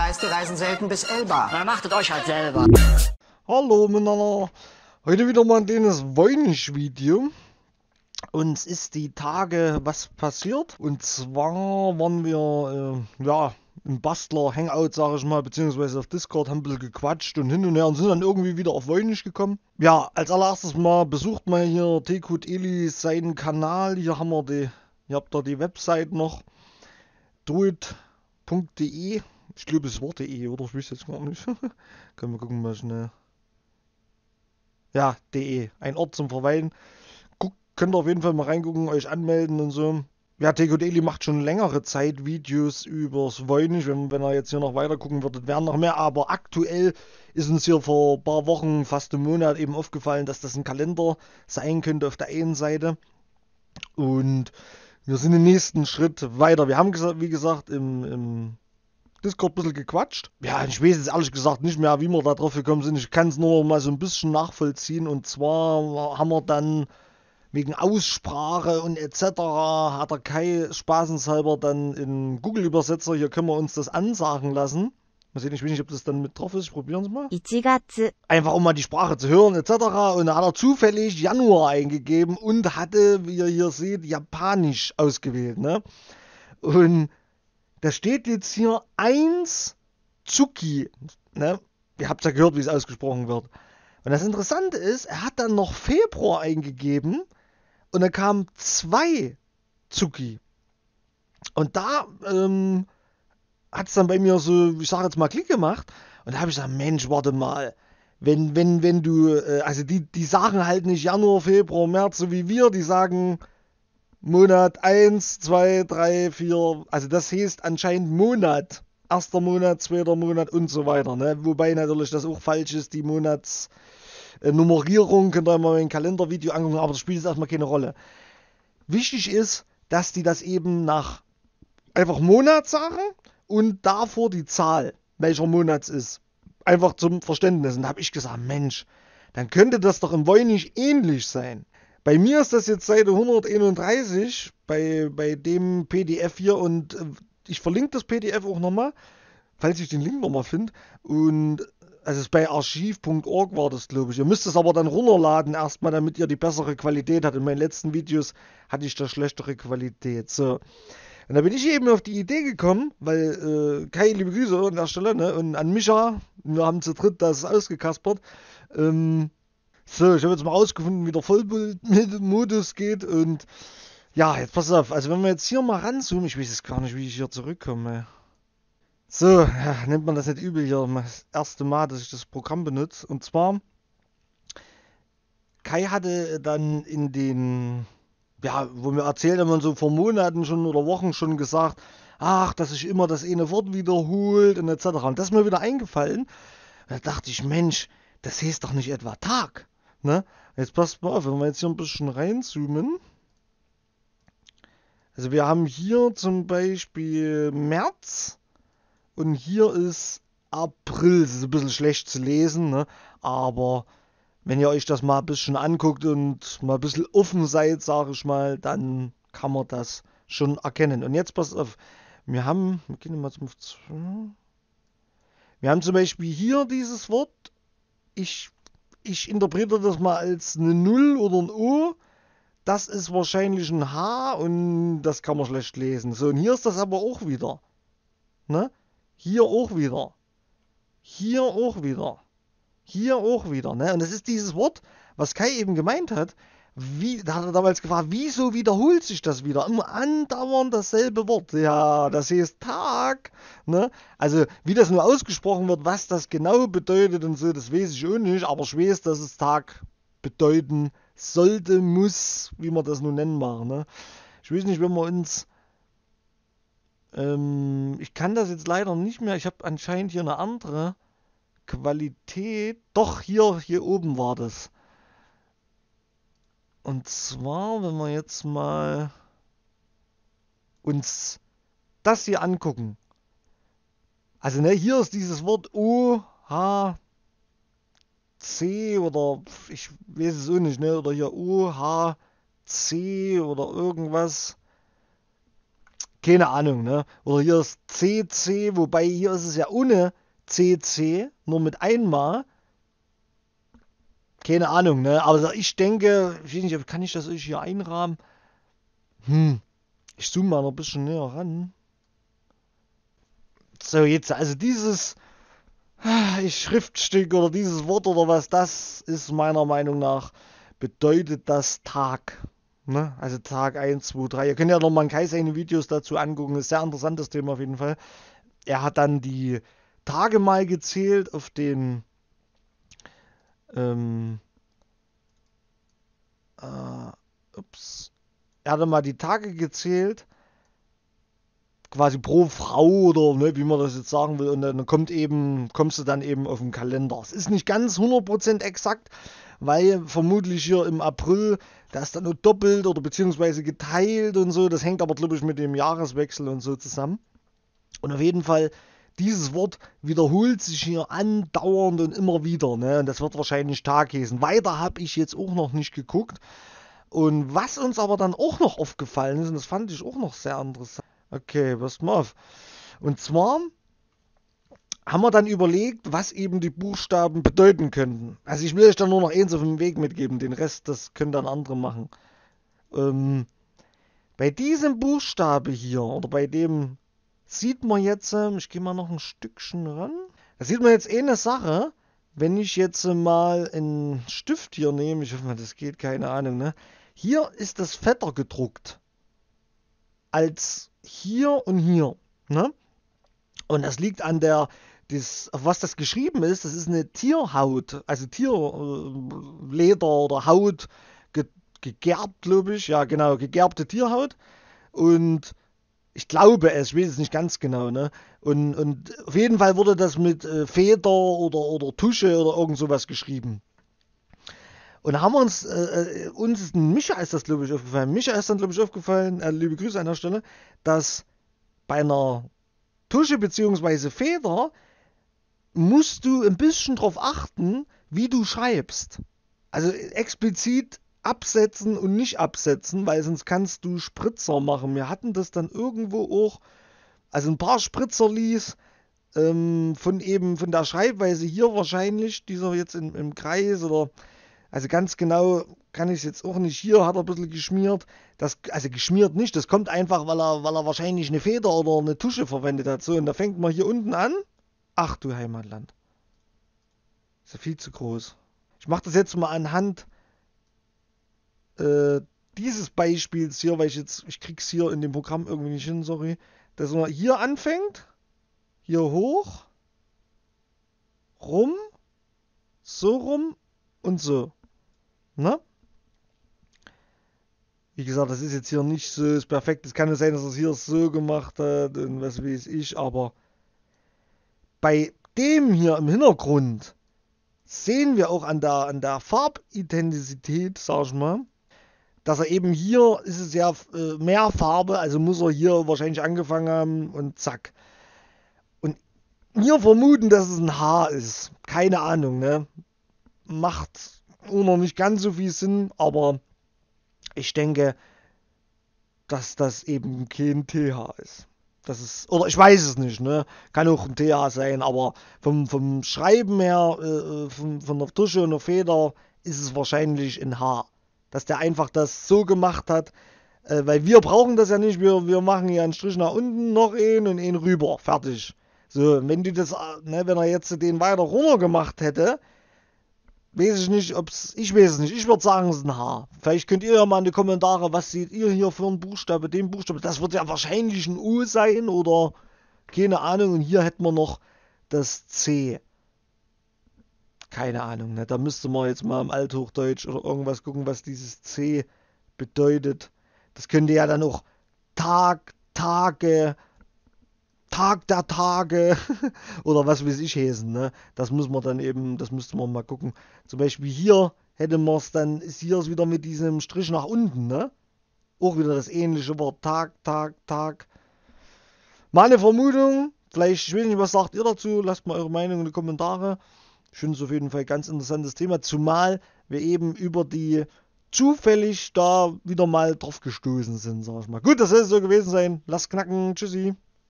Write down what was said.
gereist, die reisen selten bis Elba. Na, machtet euch halt selber. Hallo miteinander. Heute wieder mal ein kleines Weinisch-Video. Uns ist die Tage was passiert. Und zwar waren wir, äh, ja, im Bastler-Hangout, sage ich mal, beziehungsweise auf Discord, haben ein bisschen gequatscht und hin und her und sind dann irgendwie wieder auf Wollnisch gekommen. Ja, als allererstes mal besucht mal hier Tekut Eli seinen Kanal. Hier haben wir die, ihr habt da die Website noch, druid.de ich glaube, es war .de, oder? Ich wüsste jetzt gar nicht. Können wir gucken mal schnell. Ja, .de. Ein Ort zum Verweilen. Guckt, könnt ihr auf jeden Fall mal reingucken, euch anmelden und so. Ja, Teko Deli macht schon längere Zeit Videos übers Wollnisch. Wenn, wenn ihr jetzt hier noch weiter gucken würdet, wären noch mehr. Aber aktuell ist uns hier vor ein paar Wochen, fast einem Monat eben aufgefallen, dass das ein Kalender sein könnte auf der einen Seite. Und wir sind im nächsten Schritt weiter. Wir haben, gesagt, wie gesagt, im, im Discord ein bisschen gequatscht. Ja, ich weiß jetzt ehrlich gesagt nicht mehr, wie wir da drauf gekommen sind. Ich kann es nur mal so ein bisschen nachvollziehen. Und zwar haben wir dann wegen Aussprache und etc. hat der Kai spaßenshalber dann in Google-Übersetzer, hier können wir uns das ansagen lassen. Mal sehen, ich weiß nicht, ob das dann mit drauf ist. Ich probiere mal. Einfach um mal die Sprache zu hören, etc. Und da hat er zufällig Januar eingegeben und hatte, wie ihr hier seht, Japanisch ausgewählt. Ne? Und da steht jetzt hier 1 Zuki. Ne? Ihr habt ja gehört, wie es ausgesprochen wird. Und das Interessante ist, er hat dann noch Februar eingegeben und da kamen 2 Zuki. Und da ähm, hat es dann bei mir so, ich sage jetzt mal, Klick gemacht. Und da habe ich gesagt, Mensch, warte mal. Wenn, wenn, wenn du, äh, also die, die sagen halt nicht Januar, Februar, März, so wie wir, die sagen Monat 1, 2, 3, 4. Also das hieß anscheinend Monat. Erster Monat, zweiter Monat und so weiter. Ne? Wobei natürlich das auch falsch ist, die Monatsnummerierung. Äh, könnt ihr mal mein Kalendervideo angucken, aber das spielt jetzt erstmal keine Rolle. Wichtig ist, dass die das eben nach einfach Monat sagen und davor die Zahl, welcher Monat es ist. Einfach zum Verständnis. Und da habe ich gesagt, Mensch, dann könnte das doch im nicht ähnlich sein. Bei mir ist das jetzt Seite 131 bei, bei dem PDF hier und äh, ich verlinke das PDF auch nochmal, falls ich den Link nochmal finde. Und also es ist bei archiv.org war das, glaube ich. Ihr müsst es aber dann runterladen erstmal, damit ihr die bessere Qualität habt. In meinen letzten Videos hatte ich da schlechtere Qualität. So. Und da bin ich eben auf die Idee gekommen, weil äh, Kai, liebe Grüße an der Stelle, ne? Und an Micha, wir haben zu dritt das ausgekaspert. Ähm, so, ich habe jetzt mal rausgefunden, wie der Vollmodus geht und ja, jetzt pass auf. Also wenn wir jetzt hier mal ranzoomen, ich weiß jetzt gar nicht, wie ich hier zurückkomme. So, ja, nimmt man das nicht übel hier. Das erste Mal, dass ich das Programm benutze. Und zwar, Kai hatte dann in den, ja, wo mir erzählt haben, so vor Monaten schon oder Wochen schon gesagt, ach, dass sich immer das eine Wort wiederholt und etc. Und das ist mir wieder eingefallen. Da dachte ich, Mensch, das heißt doch nicht etwa Tag. Ne? Jetzt passt mal auf, wenn wir jetzt hier ein bisschen reinzoomen. Also wir haben hier zum Beispiel März und hier ist April. Das ist ein bisschen schlecht zu lesen, ne? aber wenn ihr euch das mal ein bisschen anguckt und mal ein bisschen offen seid, sage ich mal, dann kann man das schon erkennen. Und jetzt passt auf, wir haben, wir gehen mal zum, wir haben zum Beispiel hier dieses Wort, ich ich interpretiere das mal als eine 0 oder ein O. Das ist wahrscheinlich ein H und das kann man schlecht lesen. So, und hier ist das aber auch wieder. Ne? Hier auch wieder. Hier auch wieder. Hier auch wieder. Ne? Und das ist dieses Wort, was Kai eben gemeint hat wie, da hat er damals gefragt, wieso wiederholt sich das wieder? Immer andauernd dasselbe Wort. Ja, das heißt Tag. Ne? Also, wie das nur ausgesprochen wird, was das genau bedeutet und so, das weiß ich auch nicht, aber ich weiß, dass es Tag bedeuten sollte, muss, wie man das nun nennen mag. Ne? Ich weiß nicht, wenn wir uns. Ähm, ich kann das jetzt leider nicht mehr. Ich habe anscheinend hier eine andere Qualität. Doch, hier, hier oben war das. Und zwar, wenn wir jetzt mal uns das hier angucken. Also ne, hier ist dieses Wort O, H, C oder ich weiß es auch nicht, ne? Oder hier O, H, C oder irgendwas. Keine Ahnung, ne? Oder hier ist CC, wobei hier ist es ja ohne CC, nur mit einmal keine Ahnung, ne? Aber ich denke, ich weiß nicht, kann ich das euch hier einrahmen? Hm, ich zoome mal noch ein bisschen näher ran. So, jetzt, also dieses Schriftstück oder dieses Wort oder was, das ist meiner Meinung nach, bedeutet das Tag. Ne? Also Tag 1, 2, 3. Ihr könnt ja nochmal Kai seine Videos dazu angucken. Ist sehr interessantes Thema auf jeden Fall. Er hat dann die Tage mal gezählt auf den ähm, äh, ups. Er hat mal die Tage gezählt, quasi pro Frau oder ne, wie man das jetzt sagen will. Und dann kommt eben, kommst du dann eben auf den Kalender. Es ist nicht ganz 100% exakt, weil vermutlich hier im April das dann nur doppelt oder beziehungsweise geteilt und so. Das hängt aber, glaube ich, mit dem Jahreswechsel und so zusammen. Und auf jeden Fall dieses Wort wiederholt sich hier andauernd und immer wieder. Ne? Und das wird wahrscheinlich Tag heißen. Weiter habe ich jetzt auch noch nicht geguckt. Und was uns aber dann auch noch aufgefallen ist, und das fand ich auch noch sehr interessant. Okay, was mal auf. Und zwar haben wir dann überlegt, was eben die Buchstaben bedeuten könnten. Also ich will euch dann nur noch eins auf den Weg mitgeben, den Rest, das können dann andere machen. Ähm, bei diesem Buchstabe hier, oder bei dem sieht man jetzt, ähm, ich gehe mal noch ein Stückchen ran. Da sieht man jetzt eh eine Sache. Wenn ich jetzt äh, mal einen Stift hier nehme, ich hoffe mal, das geht, keine Ahnung, ne? Hier ist das fetter gedruckt. Als hier und hier, ne? Und das liegt an der, das, auf was das geschrieben ist, das ist eine Tierhaut, also Tierleder äh, oder Haut, ge, gegerbt, glaube ich, ja genau, gegerbte Tierhaut. Und ich glaube es, ich weiß es nicht ganz genau, ne? Und, und auf jeden Fall wurde das mit äh, Feder oder, oder Tusche oder irgend sowas geschrieben. Und da haben wir uns, äh, äh uns ist, Micha ist das, glaube ich, aufgefallen. Micha ist dann, glaube ich, aufgefallen, äh, liebe Grüße an der Stelle, dass bei einer Tusche bzw. Feder musst du ein bisschen darauf achten, wie du schreibst. Also explizit absetzen und nicht absetzen, weil sonst kannst du Spritzer machen. Wir hatten das dann irgendwo auch, also ein paar Spritzer ließ ähm, von eben von der Schreibweise hier wahrscheinlich, dieser jetzt in, im Kreis oder also ganz genau kann ich es jetzt auch nicht. Hier hat er ein bisschen geschmiert. Das, also geschmiert nicht, das kommt einfach, weil er, weil er wahrscheinlich eine Feder oder eine Tusche verwendet hat. So, und da fängt man hier unten an. Ach du Heimatland. Ist ja viel zu groß. Ich mache das jetzt mal anhand äh, dieses Beispiels hier, weil ich jetzt, ich krieg's hier in dem Programm irgendwie nicht hin, sorry, dass man hier anfängt, hier hoch, rum, so rum und so. Ne? Wie gesagt, das ist jetzt hier nicht so das perfekt. Es kann nur sein, dass er es hier so gemacht hat und was weiß ich, aber bei dem hier im Hintergrund sehen wir auch an der, an der Farbidentität, sag ich mal, dass er eben hier ist es ja äh, mehr Farbe, also muss er hier wahrscheinlich angefangen haben und zack. Und wir vermuten, dass es ein H ist. Keine Ahnung, ne? Macht nur noch nicht ganz so viel Sinn, aber ich denke, dass das eben kein TH ist. Das ist, oder ich weiß es nicht, ne? Kann auch ein TH sein, aber vom, vom Schreiben her, äh, äh vom, von der Tusche und der Feder ist es wahrscheinlich ein H dass der einfach das so gemacht hat, äh, weil wir brauchen das ja nicht, wir, wir machen hier einen Strich nach unten, noch einen und einen rüber, fertig. So, wenn du das, äh, ne, wenn er jetzt den weiter runter gemacht hätte, weiß ich nicht, ob's, ich weiß es nicht, ich würde sagen, es ist ein H. Vielleicht könnt ihr ja mal in die Kommentare, was seht ihr hier für einen Buchstabe, den Buchstabe, das wird ja wahrscheinlich ein U sein oder keine Ahnung und hier hätten wir noch das C keine Ahnung, ne? da müsste man jetzt mal im Althochdeutsch oder irgendwas gucken, was dieses C bedeutet. Das könnte ja dann auch Tag, Tage, Tag der Tage oder was weiß ich heißen. Ne? Das muss man dann eben, das müsste man mal gucken. Zum Beispiel hier hätte man es dann, ist hier wieder mit diesem Strich nach unten. Ne? Auch wieder das ähnliche Wort Tag, Tag, Tag. Meine Vermutung, vielleicht, ich weiß nicht, was sagt ihr dazu? Lasst mal eure Meinung in die Kommentare. Ich finde es auf jeden Fall ein ganz interessantes Thema, zumal wir eben über die zufällig da wieder mal drauf gestoßen sind, sag ich mal. Gut, das soll es so gewesen sein. Lasst knacken. Tschüssi.